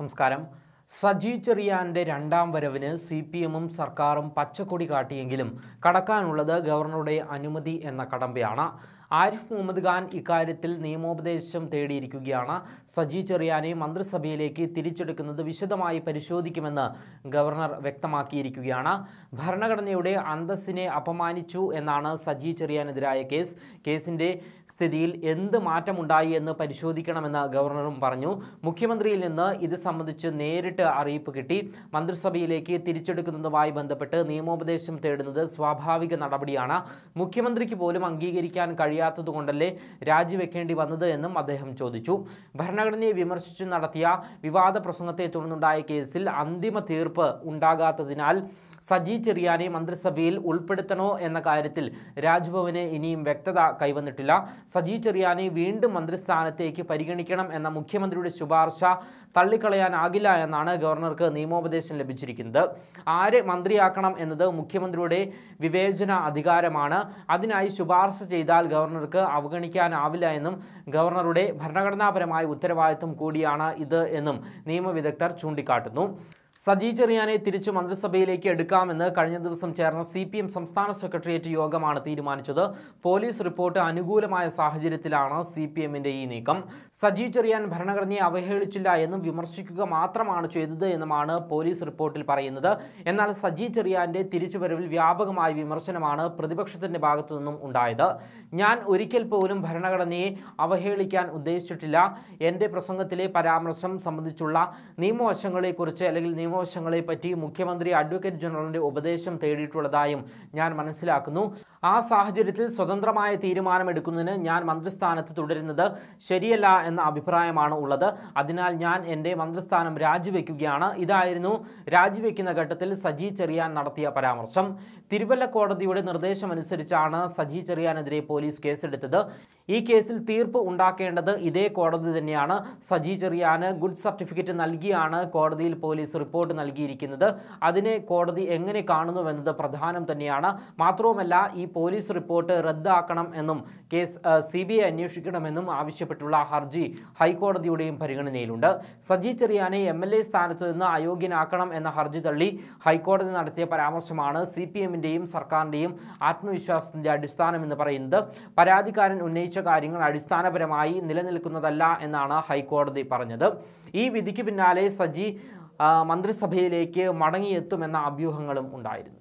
നമസ്കാരം സജി ചെറിയാന്റെ രണ്ടാം വരവിന് സി പി എമ്മും സർക്കാരും പച്ചക്കൊടി കാട്ടിയെങ്കിലും കടക്കാനുള്ളത് ഗവർണറുടെ അനുമതി എന്ന കടമ്പയാണ് ആരിഫ് മുഹമ്മദ് ഖാൻ ഇക്കാര്യത്തിൽ നിയമോപദേശം തേടിയിരിക്കുകയാണ് സജി ചെറിയാനെ മന്ത്രിസഭയിലേക്ക് തിരിച്ചെടുക്കുന്നത് വിശദമായി പരിശോധിക്കുമെന്ന് ഗവർണർ വ്യക്തമാക്കിയിരിക്കുകയാണ് ഭരണഘടനയുടെ അന്തസ്സിനെ അപമാനിച്ചു എന്നാണ് സജി ചെറിയാനെതിരായ കേസ് കേസിൻ്റെ സ്ഥിതിയിൽ എന്ത് മാറ്റമുണ്ടായി എന്ന് പരിശോധിക്കണമെന്ന് ഗവർണറും പറഞ്ഞു മുഖ്യമന്ത്രിയിൽ നിന്ന് ഇത് സംബന്ധിച്ച് നേരിട്ട് അറിയിപ്പ് കിട്ടി മന്ത്രിസഭയിലേക്ക് തിരിച്ചെടുക്കുന്നതുമായി ബന്ധപ്പെട്ട് നിയമോപദേശം തേടുന്നത് സ്വാഭാവിക നടപടിയാണ് മുഖ്യമന്ത്രിക്ക് പോലും അംഗീകരിക്കാൻ കഴിയാത്ത കൊണ്ടല്ലേ രാജിവെക്കേണ്ടി വന്നത് എന്നും അദ്ദേഹം ചോദിച്ചു ഭരണഘടനയെ വിമർശിച്ചു നടത്തിയ വിവാദ പ്രസംഗത്തെ തുടർന്നുണ്ടായ കേസിൽ അന്തിമ തീർപ്പ് ഉണ്ടാകാത്തതിനാൽ സജി ചെറിയാനെ മന്ത്രിസഭയിൽ ഉൾപ്പെടുത്തണോ എന്ന കാര്യത്തിൽ രാജ്ഭവന് ഇനിയും വ്യക്തത കൈവന്നിട്ടില്ല സജി ചെറിയാനെ വീണ്ടും മന്ത്രിസ്ഥാനത്തേക്ക് പരിഗണിക്കണം എന്ന മുഖ്യമന്ത്രിയുടെ ശുപാർശ തള്ളിക്കളയാനാകില്ല എന്നാണ് ഗവർണർക്ക് നിയമോപദേശം ലഭിച്ചിരിക്കുന്നത് ആരെ മന്ത്രിയാക്കണം എന്നത് മുഖ്യമന്ത്രിയുടെ വിവേചന അധികാരമാണ് അതിനായി ശുപാർശ ചെയ്താൽ ഗവർണർക്ക് അവഗണിക്കാനാവില്ല എന്നും ഗവർണറുടെ ഭരണഘടനാപരമായ ഉത്തരവാദിത്വം കൂടിയാണ് ഇത് എന്നും നിയമവിദഗ്ധർ ചൂണ്ടിക്കാട്ടുന്നു സജി ചെറിയാനെ തിരിച്ചു മന്ത്രിസഭയിലേക്ക് എടുക്കാമെന്ന് കഴിഞ്ഞ ദിവസം ചേർന്ന സി പി എം സംസ്ഥാന സെക്രട്ടേറിയറ്റ് യോഗമാണ് തീരുമാനിച്ചത് പോലീസ് റിപ്പോർട്ട് അനുകൂലമായ സാഹചര്യത്തിലാണ് സി പി എമ്മിൻ്റെ ഈ നീക്കം സജി ചെറിയാൻ ഭരണഘടനയെ അവഹേളിച്ചില്ല എന്നും വിമർശിക്കുക മാത്രമാണ് ചെയ്തത് എന്നുമാണ് പോലീസ് റിപ്പോർട്ടിൽ പറയുന്നത് എന്നാൽ സജി ചെറിയാൻ്റെ തിരിച്ചുവരവിൽ വ്യാപകമായ വിമർശനമാണ് പ്രതിപക്ഷത്തിൻ്റെ ഭാഗത്തു നിന്നും ഉണ്ടായത് ഞാൻ ഒരിക്കൽ പോലും ഭരണഘടനയെ അവഹേളിക്കാൻ ഉദ്ദേശിച്ചിട്ടില്ല എൻ്റെ പ്രസംഗത്തിലെ പരാമർശം സംബന്ധിച്ചുള്ള നിയമവശങ്ങളെക്കുറിച്ച് അല്ലെങ്കിൽ നിയമവശങ്ങളെപ്പറ്റി പറ്റി മുഖ്യമന്ത്രി അഡ്വക്കേറ്റ് ജനറലിന്റെ ഉപദേശം തേടിയിട്ടുള്ളതായും ഞാൻ മനസ്സിലാക്കുന്നു ആ സാഹചര്യത്തിൽ സ്വതന്ത്രമായ തീരുമാനമെടുക്കുന്നതിന് ഞാൻ മന്ത്രിസ്ഥാനത്ത് തുടരുന്നത് ശരിയല്ല എന്ന അഭിപ്രായമാണ് ഉള്ളത് അതിനാൽ ഞാൻ എൻ്റെ മന്ത്രിസ്ഥാനം രാജിവെക്കുകയാണ് ഇതായിരുന്നു രാജിവെക്കുന്ന ഘട്ടത്തിൽ സജി ചെറിയാൻ നടത്തിയ പരാമർശം തിരുവല്ല കോടതിയുടെ നിർദ്ദേശമനുസരിച്ചാണ് സജി ചെറിയാനെതിരെ പോലീസ് കേസെടുത്തത് ഈ കേസിൽ തീർപ്പ് ഉണ്ടാക്കേണ്ടത് ഇതേ കോടതി തന്നെയാണ് സജി ചെറിയാന് ഗുഡ് സർട്ടിഫിക്കറ്റ് നൽകിയാണ് കോടതിയിൽ പോലീസ് റിപ്പോർട്ട് നൽകിയിരിക്കുന്നത് അതിനെ കോടതി എങ്ങനെ കാണുന്നുവെന്നത് പ്രധാനം തന്നെയാണ് മാത്രവുമല്ല ഈ പോലീസ് റിപ്പോർട്ട് റദ്ദാക്കണം എന്നും കേസ് സി ബി ഐ അന്വേഷിക്കണമെന്നും ആവശ്യപ്പെട്ടുള്ള ഹർജി ഹൈക്കോടതിയുടെയും പരിഗണനയിലുണ്ട് സജി ചെറിയാനെ എം എൽ എ സ്ഥാനത്ത് നിന്ന് അയോഗ്യനാക്കണം എന്ന ഹർജി തള്ളി ഹൈക്കോടതി നടത്തിയ പരാമർശമാണ് സി പി എമ്മിൻ്റെയും സർക്കാരിൻ്റെയും ആത്മവിശ്വാസത്തിൻ്റെ അടിസ്ഥാനം എന്ന് പറയുന്നത് പരാതിക്കാരൻ ഉന്നയിച്ച കാര്യങ്ങൾ അടിസ്ഥാനപരമായി നിലനിൽക്കുന്നതല്ല എന്നാണ് ഹൈക്കോടതി പറഞ്ഞത് ഈ വിധിക്ക് പിന്നാലെ സജി മന്ത്രിസഭയിലേക്ക് മടങ്ങിയെത്തുമെന്ന അഭ്യൂഹങ്ങളും ഉണ്ടായിരുന്നു